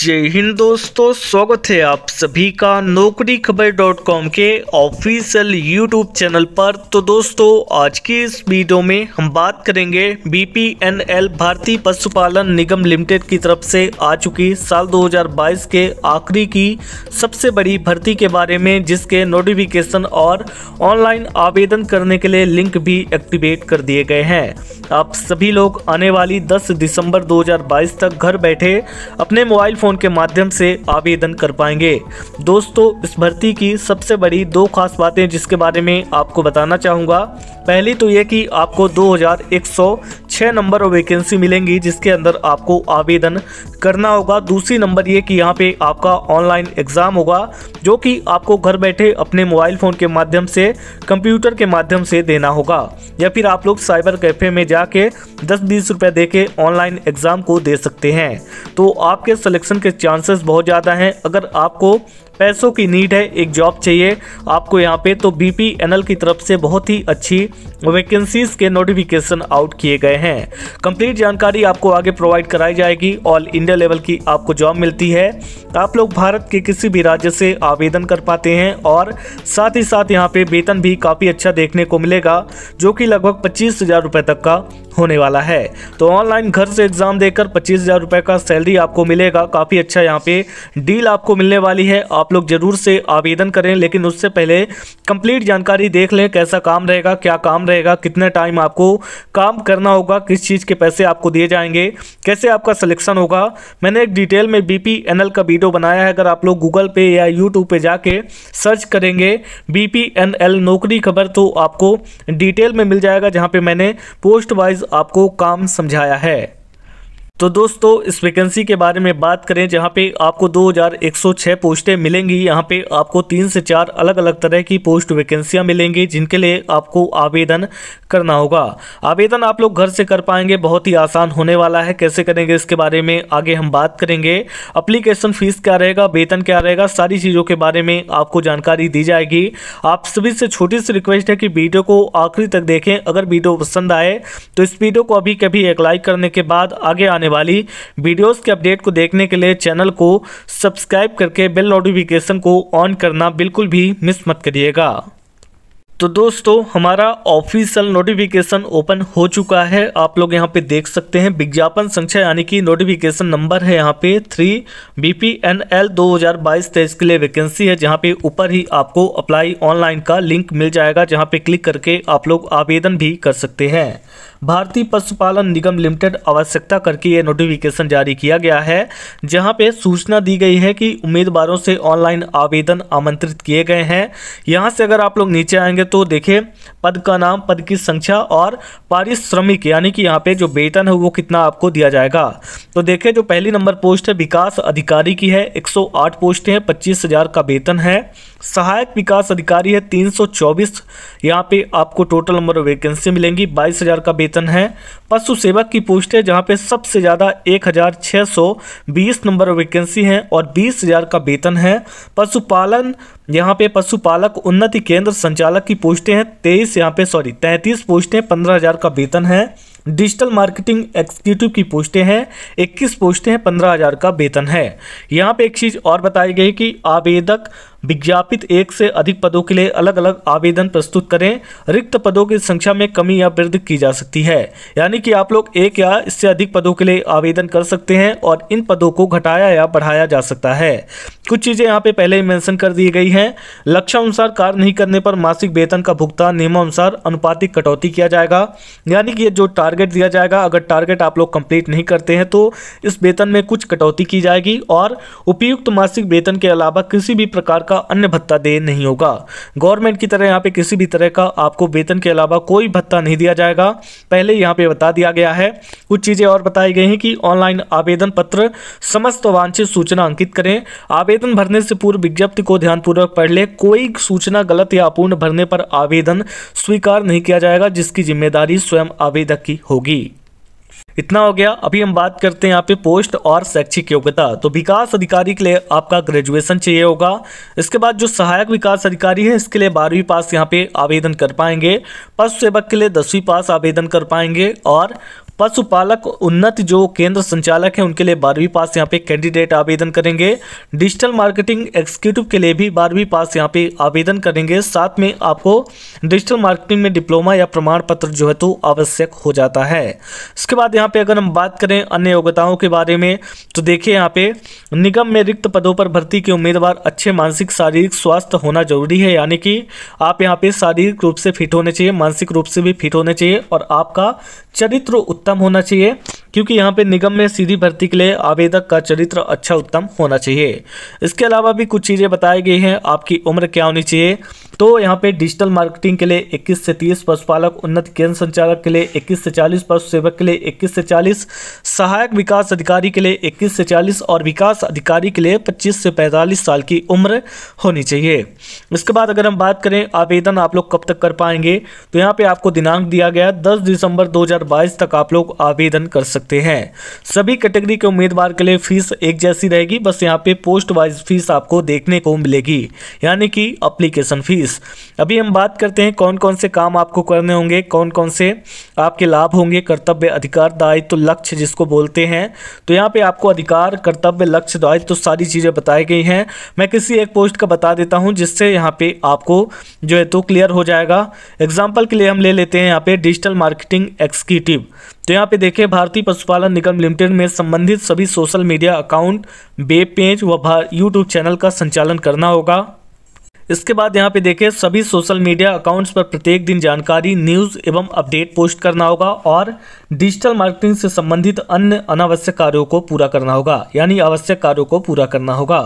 जय हिंद दोस्तों स्वागत है आप सभी का नौकरी खबर डॉट कॉम के ऑफिशियल यूट्यूब चैनल पर तो दोस्तों आज की इस वीडियो में हम बात करेंगे बीपीएनएल भारतीय पशुपालन निगम लिमिटेड की तरफ से आ चुकी साल 2022 के आखिरी की सबसे बड़ी भर्ती के बारे में जिसके नोटिफिकेशन और ऑनलाइन आवेदन करने के लिए लिंक भी एक्टिवेट कर दिए गए हैं आप सभी लोग आने वाली दस दिसंबर दो तक घर बैठे अपने मोबाइल फ़ोन के माध्यम से आवेदन कर पाएंगे दोस्तों इस भर्ती की सबसे बड़ी दो खास बातें जिसके बारे में आपको बताना चाहूँगा पहली तो ये कि आपको 2106 नंबर और वैकेंसी मिलेंगी जिसके अंदर आपको आवेदन करना होगा दूसरी नंबर ये कि यहाँ पे आपका ऑनलाइन एग्ज़ाम होगा जो कि आपको घर बैठे अपने मोबाइल फ़ोन के माध्यम से कंप्यूटर के माध्यम से देना होगा या फिर आप लोग साइबर कैफ़े में जाके दस बीस रुपए दे के ऑनलाइन एग्ज़ाम को दे सकते हैं तो आपके सिलेक्शन के चांसेस बहुत ज़्यादा हैं अगर आपको पैसों की नीड है एक जॉब चाहिए आपको यहाँ पे तो बी की तरफ से बहुत ही अच्छी वैकेंसीज के नोटिफिकेशन आउट किए गए हैं कंप्लीट जानकारी आपको आगे प्रोवाइड कराई जाएगी ऑल इंडिया लेवल की आपको जॉब मिलती है आप लोग भारत के किसी भी राज्य से आवेदन कर पाते हैं और साथ ही साथ यहाँ पे वेतन भी काफ़ी अच्छा देखने को मिलेगा जो कि लगभग पच्चीस हज़ार रुपए तक का होने वाला है तो ऑनलाइन घर से एग्ज़ाम देकर पच्चीस हज़ार रुपए का सैलरी आपको मिलेगा काफ़ी अच्छा यहाँ पे डील आपको मिलने वाली है आप लोग ज़रूर से आवेदन करें लेकिन उससे पहले कंप्लीट जानकारी देख लें कैसा काम रहेगा क्या काम रहेगा कितने टाइम आपको काम करना होगा किस चीज़ के पैसे आपको दिए जाएंगे कैसे आपका सिलेक्शन होगा मैंने एक डिटेल में बी का वीडियो बनाया है अगर आप लोग गूगल पे या यूट्यूब पे जाके सर्च करेंगे बी नौकरी खबर तो आपको डिटेल में मिल जाएगा जहाँ पर मैंने पोस्ट वाइज आपको काम समझाया है तो दोस्तों इस वैकेंसी के बारे में बात करें जहाँ पे आपको 2106 पोस्टें मिलेंगी यहाँ पे आपको तीन से चार अलग अलग तरह की पोस्ट वैकेंसियाँ मिलेंगी जिनके लिए आपको आवेदन करना होगा आवेदन आप लोग घर से कर पाएंगे बहुत ही आसान होने वाला है कैसे करेंगे इसके बारे में आगे हम बात करेंगे अप्लीकेशन फ़ीस क्या रहेगा वेतन क्या रहेगा सारी चीज़ों के बारे में आपको जानकारी दी जाएगी आप सभी से छोटी सी रिक्वेस्ट है कि वीडियो को आखिरी तक देखें अगर वीडियो पसंद आए तो इस वीडियो को अभी कभी अप्लाई करने के बाद आगे आने वाली वीडियोस के अपडेट को देखने के लिए चैनल को सब्सक्राइब करके बेल नोटिफिकेशन को ऑन करना बिल्कुल भी मिस मत करिएगा तो दोस्तों हमारा ऑफिशियल नोटिफिकेशन ओपन हो चुका है आप लोग यहां पे देख सकते हैं विज्ञापन संख्या यानी कि नोटिफिकेशन नंबर है यहां पे three B P N L दो हज़ार के लिए वैकेंसी है जहां पे ऊपर ही आपको अप्लाई ऑनलाइन का लिंक मिल जाएगा जहां पे क्लिक करके आप लोग आवेदन भी कर सकते हैं भारतीय पशुपालन निगम लिमिटेड आवश्यकता करके ये नोटिफिकेशन जारी किया गया है जहां पे सूचना दी गई है कि उम्मीदवारों से ऑनलाइन आवेदन आमंत्रित किए गए हैं यहां से अगर आप लोग नीचे आएंगे तो देखें पद का नाम पद की संख्या और पारिश्रमिक यानी कि यहाँ पे जो वेतन है वो कितना आपको दिया जाएगा तो देखें जो पहली नंबर पोस्ट है विकास अधिकारी की है एक पोस्ट है पच्चीस हज़ार का वेतन है सहायक विकास अधिकारी है 324 यहाँ पे आपको टोटल नंबर ऑफ वैकेंसी मिलेंगी 22,000 का वेतन है पशु सेवक की पोस्ट है जहाँ पे सबसे ज़्यादा 1,620 नंबर ऑफ वैकेंसी हैं और 20,000 का वेतन है पशुपालन यहाँ पे पशुपालक उन्नति केंद्र संचालक की पोस्टें हैं तेईस यहाँ पे सॉरी तैंतीस पोस्टें पंद्रह हज़ार का वेतन है डिजिटल मार्केटिंग एग्जीक्यूटिव की पोस्टें हैं इक्कीस पोस्टें हैं पंद्रह हज़ार का वेतन है यहाँ पे एक चीज़ और बताई गई कि आवेदक विज्ञापित एक से अधिक पदों के लिए अलग अलग आवेदन प्रस्तुत करें रिक्त पदों की संख्या में कमी या वृद्धि की जा सकती है यानी कि आप लोग एक या इससे अधिक पदों के लिए आवेदन कर सकते हैं और इन पदों को घटाया या बढ़ाया जा सकता है कुछ चीज़ें यहाँ पे पहले ही मेंशन कर दी गई हैं लक्ष्यानुसार कार्य नहीं करने पर मासिक वेतन का भुगतान नियमानुसार अनुपातिक कटौती किया जाएगा यानी कि ये जो टारगेट दिया जाएगा अगर टारगेट आप लोग कंप्लीट नहीं करते हैं तो इस वेतन में कुछ कटौती की जाएगी और उपयुक्त मासिक वेतन के अलावा किसी भी प्रकार का का अन्य भत्ता देय नहीं होगा गवर्नमेंट की तरह यहाँ पे किसी भी तरह का आपको वेतन के अलावा कोई भत्ता नहीं दिया जाएगा पहले यहाँ पे बता दिया गया है कुछ चीज़ें और बताई गई हैं कि ऑनलाइन आवेदन पत्र समस्त वांछित सूचना अंकित करें आवेदन भरने से पूर्व विज्ञप्ति को ध्यानपूर्वक पढ़ लें कोई सूचना गलत या अपूर्ण भरने पर आवेदन स्वीकार नहीं किया जाएगा जिसकी जिम्मेदारी स्वयं आवेदक की होगी इतना हो गया अभी हम बात करते हैं यहाँ पे पोस्ट और शैक्षिक योग्यता तो विकास अधिकारी के लिए आपका ग्रेजुएशन चाहिए होगा इसके बाद जो सहायक विकास अधिकारी है इसके लिए बारहवीं पास यहाँ पे आवेदन कर पाएंगे पशु सेवक के लिए दसवीं पास आवेदन कर पाएंगे और पशुपालक उन्नत जो केंद्र संचालक हैं उनके लिए बारहवीं पास यहाँ पे कैंडिडेट आवेदन करेंगे डिजिटल मार्केटिंग एग्जीक्यूटिव के लिए भी बारहवीं पास यहाँ पे आवेदन करेंगे साथ में आपको डिजिटल मार्केटिंग में डिप्लोमा या प्रमाण पत्र जो है तो आवश्यक हो जाता है इसके बाद यहाँ पे अगर हम बात करें अन्य योग्यताओं के बारे में तो देखिए यहाँ पे निगम में रिक्त पदों पर भर्ती के उम्मीदवार अच्छे मानसिक शारीरिक स्वास्थ्य होना जरूरी है यानी कि आप यहाँ पे शारीरिक रूप से फिट होने चाहिए मानसिक रूप से भी फिट होने चाहिए और आपका चरित्र उत्तर कम होना चाहिए क्योंकि यहाँ पे निगम में सीधी भर्ती के लिए आवेदक का चरित्र अच्छा उत्तम होना चाहिए इसके अलावा भी कुछ चीज़ें बताई गई हैं आपकी उम्र क्या होनी चाहिए तो यहाँ पे डिजिटल मार्केटिंग के लिए 21 से 30 पशुपालक उन्नत केंद्र संचालक के लिए 21 से 40 पशु सेवक के लिए 21 से 40 सहायक विकास अधिकारी के लिए 21 से 40 और विकास अधिकारी के लिए 25 से 45 साल की उम्र होनी चाहिए इसके बाद अगर हम बात करें आवेदन आप लोग कब तक कर पाएंगे तो यहाँ पर आपको दिनांक दिया गया दस दिसंबर दो तक आप लोग आवेदन कर सकते सकते हैं सभी कैटेगरी के उम्मीदवार के लिए फीस एक जैसी रहेगी बस यहाँ पे पोस्ट वाइज फीस आपको देखने को मिलेगी यानी कि अप्लीकेशन फीस अभी हम बात करते हैं कौन कौन से काम आपको करने होंगे कौन कौन से आपके लाभ होंगे कर्तव्य अधिकार दायित्व तो लक्ष्य जिसको बोलते हैं तो यहाँ पे आपको अधिकार कर्तव्य लक्ष्य दायित्व तो सारी चीज़ें बताई गई हैं मैं किसी एक पोस्ट का बता देता हूँ जिससे यहाँ पे आपको जो है तो क्लियर हो जाएगा एग्जाम्पल के लिए हम ले लेते हैं यहाँ पे डिजिटल मार्केटिंग एक्सिक्यूटिव तो यहाँ पे देखें भारतीय पशुपालन निगम लिमिटेड में संबंधित सभी social media account web page व यूट्यूब चैनल का संचालन करना होगा इसके बाद यहाँ पे देखें सभी सोशल मीडिया अकाउंट्स पर प्रत्येक दिन जानकारी न्यूज़ एवं अपडेट पोस्ट करना होगा और डिजिटल मार्केटिंग से संबंधित अन्य अनावश्यक कार्यों को पूरा करना होगा यानी आवश्यक कार्यों को पूरा करना होगा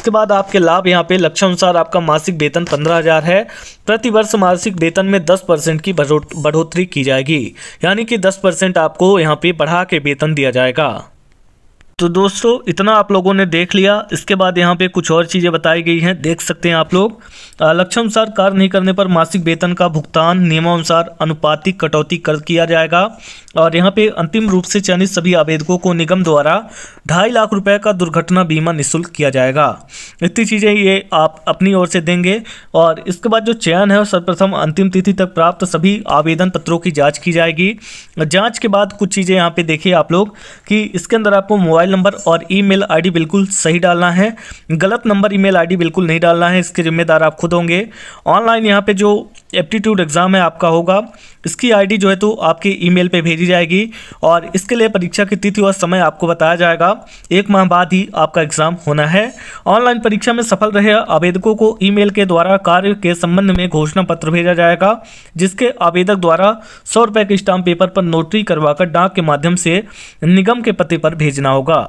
इसके बाद आपके लाभ यहाँ पे लक्ष्य अनुसार आपका मासिक वेतन पंद्रह हज़ार है प्रतिवर्ष मासिक वेतन में दस परसेंट की बढ़ोतरी की जाएगी यानी कि दस परसेंट आपको यहाँ पे बढ़ा के वेतन दिया जाएगा तो दोस्तों इतना आप लोगों ने देख लिया इसके बाद यहाँ पे कुछ और चीज़ें बताई गई हैं देख सकते हैं आप लोग लक्ष्यानुसार कार्य नहीं करने पर मासिक वेतन का भुगतान नियमानुसार अनुपातिक कटौती कर किया जाएगा और यहाँ पे अंतिम रूप से चयनित सभी आवेदकों को निगम द्वारा ढाई लाख रुपए का दुर्घटना बीमा निःशुल्क किया जाएगा इतनी चीज़ें ये आप अपनी ओर से देंगे और इसके बाद जो चयन है सर्वप्रथम अंतिम तिथि तक प्राप्त सभी आवेदन पत्रों की जाँच की जाएगी जाँच के बाद कुछ चीज़ें यहाँ पर देखिए आप लोग कि इसके अंदर आपको मोबाइल मोबाइल नंबर और ईमेल आईडी बिल्कुल सही डालना है गलत नंबर ईमेल आईडी बिल्कुल नहीं डालना है इसके जिम्मेदार आप खुद होंगे ऑनलाइन यहाँ पे जो एप्टीट्यूड एग्ज़ाम है आपका होगा इसकी आईडी जो है तो आपके ईमेल पे भेजी जाएगी और इसके लिए परीक्षा की तिथि और समय आपको बताया जाएगा एक माह बाद ही आपका एग्ज़ाम होना है ऑनलाइन परीक्षा में सफल रहे आवेदकों को ईमेल के द्वारा कार्य के संबंध में घोषणा पत्र भेजा जाएगा जिसके आवेदक द्वारा सौ रुपये के स्टाम्प पेपर पर नोटरी करवाकर डाक के माध्यम से निगम के पते पर भेजना होगा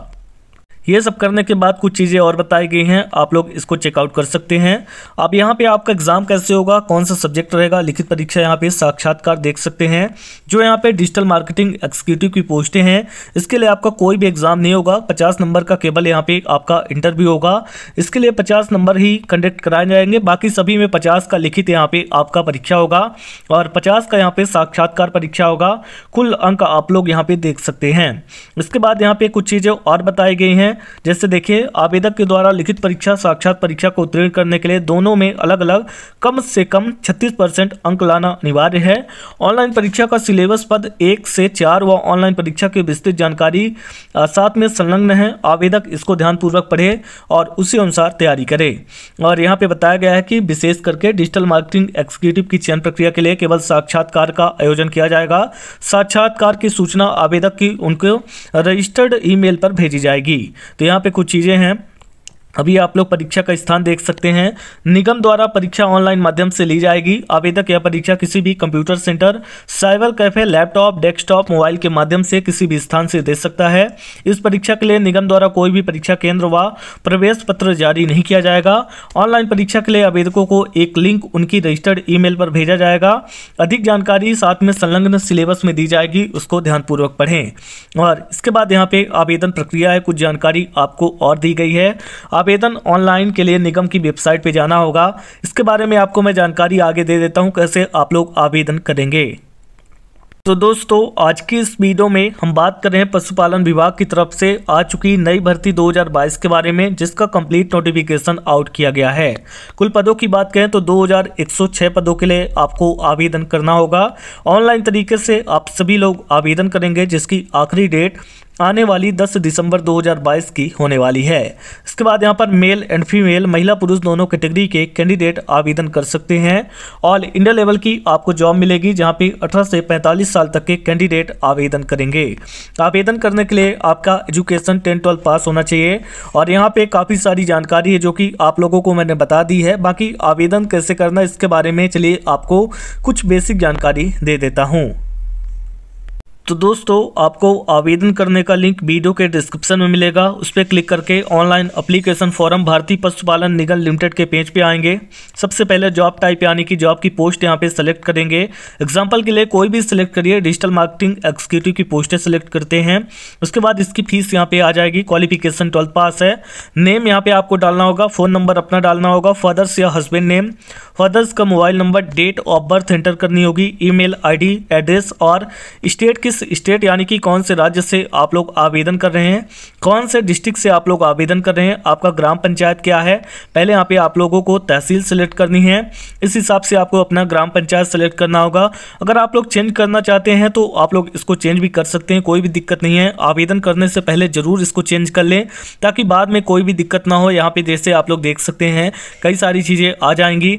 ये सब करने के बाद कुछ चीज़ें और बताई गई हैं आप लोग इसको चेकआउट कर सकते हैं अब यहाँ पे आपका एग्ज़ाम कैसे होगा कौन सा सब्जेक्ट रहेगा लिखित परीक्षा यहाँ पे साक्षात्कार देख सकते हैं जो यहाँ पे डिजिटल मार्केटिंग एक्सिक्यूटिव की पोस्टें हैं इसके लिए आपका कोई भी एग्ज़ाम नहीं होगा पचास नंबर का केवल यहाँ पे आपका इंटरव्यू होगा इसके लिए पचास नंबर ही कंडक्ट कराए जाएंगे बाकी सभी में पचास का लिखित यहाँ पे आपका परीक्षा होगा और पचास का यहाँ पे साक्षात्कार परीक्षा होगा कुल अंक आप लोग यहाँ पे देख सकते हैं इसके बाद यहाँ पे कुछ चीज़ें और बताई गई हैं हैं जैसे देखिए आवेदक के द्वारा लिखित परीक्षा साक्षात परीक्षा को उत्तीर्ण करने के लिए दोनों में अलग अलग कम से कम 36 परसेंट अंक लाना अनिवार्य है ऑनलाइन परीक्षा का सिलेबस पद एक से चार व ऑनलाइन परीक्षा की विस्तृत जानकारी साथ में संलग्न है आवेदक इसको ध्यानपूर्वक पढ़े और उसी अनुसार तैयारी करे और यहाँ पर बताया गया है कि विशेष करके डिजिटल मार्केटिंग एग्जीक्यूटिव की चयन प्रक्रिया के लिए केवल साक्षात्कार का आयोजन किया जाएगा साक्षात्कार की सूचना आवेदक की उनको रजिस्टर्ड ईमेल पर भेजी जाएगी तो यहाँ पे कुछ चीज़ें हैं अभी आप लोग परीक्षा का स्थान देख सकते हैं निगम द्वारा परीक्षा ऑनलाइन माध्यम से ली जाएगी आवेदक यह परीक्षा किसी भी computer centre cyber cafe laptop desktop mobile के माध्यम से किसी भी स्थान से दे सकता है इस परीक्षा के लिए निगम द्वारा कोई भी परीक्षा केंद्र व प्रवेश पत्र जारी नहीं किया जाएगा ऑनलाइन परीक्षा के लिए आवेदकों को एक लिंक उनकी रजिस्टर्ड ई पर भेजा जाएगा अधिक जानकारी साथ में संलग्न सिलेबस में दी जाएगी उसको ध्यानपूर्वक पढ़ें और इसके बाद यहाँ पे आवेदन प्रक्रिया है कुछ जानकारी आपको और दी गई है आवेदन ऑनलाइन के लिए निगम की वेबसाइट पर जाना होगा इसके बारे में आपको मैं जानकारी आगे दे देता हूँ कैसे आप लोग आवेदन करेंगे तो दोस्तों आज की इस वीडियो में हम बात कर रहे हैं पशुपालन विभाग की तरफ से आ चुकी नई भर्ती 2022 के बारे में जिसका कंप्लीट नोटिफिकेशन आउट किया गया है कुल पदों की बात करें तो 2106 पदों के लिए आपको आवेदन करना होगा ऑनलाइन तरीके से आप सभी लोग आवेदन करेंगे जिसकी आखिरी डेट आने वाली 10 दिसंबर 2022 की होने वाली है इसके बाद यहाँ पर मेल एंड फीमेल महिला पुरुष दोनों कैटेगरी के कैंडिडेट आवेदन कर सकते हैं ऑल इंडिया लेवल की आपको जॉब मिलेगी जहाँ पे 18 से 45 साल तक के कैंडिडेट आवेदन करेंगे आवेदन करने के लिए आपका एजुकेशन टेन ट्वेल्व पास होना चाहिए और यहाँ पर काफ़ी सारी जानकारी है जो कि आप लोगों को मैंने बता दी है बाकी आवेदन कैसे करना इसके बारे में चलिए आपको कुछ बेसिक जानकारी दे देता हूँ तो दोस्तों आपको आवेदन करने का लिंक वीडियो के डिस्क्रिप्शन में मिलेगा उस पर क्लिक करके ऑनलाइन अप्लीकेशन फॉर्म भारतीय पशुपालन निगम लिमिटेड के पेज पे आएंगे सबसे पहले जॉब टाइप यानी कि जॉब की पोस्ट यहाँ पे सिलेक्ट करेंगे एग्जांपल के लिए कोई भी सिलेक्ट करिए डिजिटल मार्केटिंग एग्जीक्यूटिव की पोस्टें सेलेक्ट करते हैं उसके बाद इसकी फीस यहाँ पे आ जाएगी क्वालिफिकेशन ट्वेल्थ पास है नेम यहाँ पर आपको डालना होगा फ़ोन नंबर अपना डालना होगा फादर्स या हस्बैंड नेम फादर्स का mobile number date of birth enter करनी होगी ई मेल एड्रेस और स्टेट की किस स्टेट यानी कि कौन से राज्य से आप लोग आवेदन कर रहे हैं कौन से डिस्ट्रिक्ट से आप लोग आवेदन कर रहे हैं आपका ग्राम पंचायत क्या है पहले यहाँ पे आप लोगों को तहसील सेलेक्ट करनी है इस हिसाब से आपको अपना ग्राम पंचायत सेलेक्ट करना होगा अगर आप लोग चेंज करना चाहते हैं तो आप लोग इसको चेंज भी कर सकते हैं कोई भी दिक्कत नहीं है आवेदन करने से पहले ज़रूर इसको चेंज कर लें ताकि बाद में कोई भी दिक्कत ना हो यहाँ पर जैसे आप लोग देख सकते हैं कई सारी चीज़ें आ जाएंगी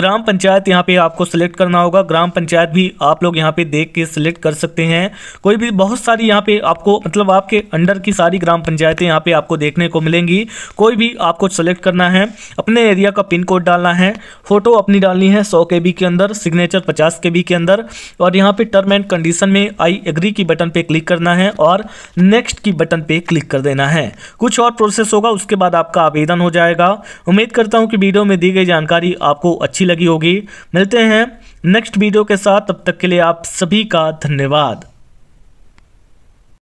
ग्राम पंचायत यहाँ पर आपको सेलेक्ट करना होगा ग्राम पंचायत भी आप लोग यहाँ पे देख के सिलेक्ट कर सकते हैं कोई भी बहुत सारी यहाँ पे आपको मतलब आपके अंडर की सारी ग्राम पंचायतें यहाँ पे आपको देखने को मिलेंगी कोई भी आपको सेलेक्ट करना है अपने एरिया का पिन कोड डालना है फोटो अपनी डालनी है सौ के के अंदर सिग्नेचर पचास के के अंदर और यहाँ पे टर्म एंड कंडीशन में आई एग्री की बटन पे क्लिक करना है और नेक्स्ट की बटन पे क्लिक कर देना है कुछ और प्रोसेस होगा उसके बाद आपका आवेदन हो जाएगा उम्मीद करता हूँ कि वीडियो में दी गई जानकारी आपको अच्छी लगी होगी मिलते हैं नेक्स्ट वीडियो के साथ तब तक के लिए आप सभी का धन्यवाद